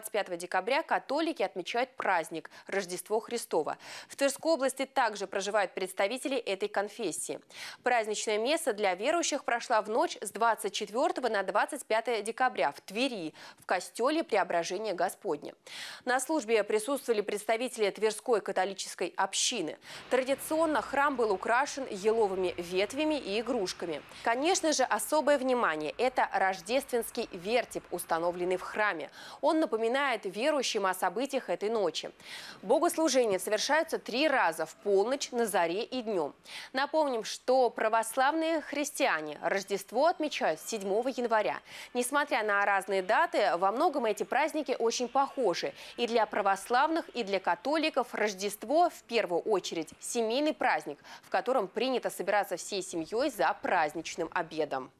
25 декабря католики отмечают праздник Рождество Христова. В Тверской области также проживают представители этой конфессии. Праздничное место для верующих прошла в ночь с 24 на 25 декабря в Твери, в костеле Преображения Господня. На службе присутствовали представители Тверской католической общины. Традиционно храм был украшен еловыми ветвями и игрушками. Конечно же, особое внимание – это рождественский вертеп, установленный в храме. Он напоминает напоминает верующим о событиях этой ночи. Богослужения совершаются три раза в полночь, на заре и днем. Напомним, что православные христиане Рождество отмечают 7 января. Несмотря на разные даты, во многом эти праздники очень похожи. И для православных, и для католиков Рождество в первую очередь семейный праздник, в котором принято собираться всей семьей за праздничным обедом.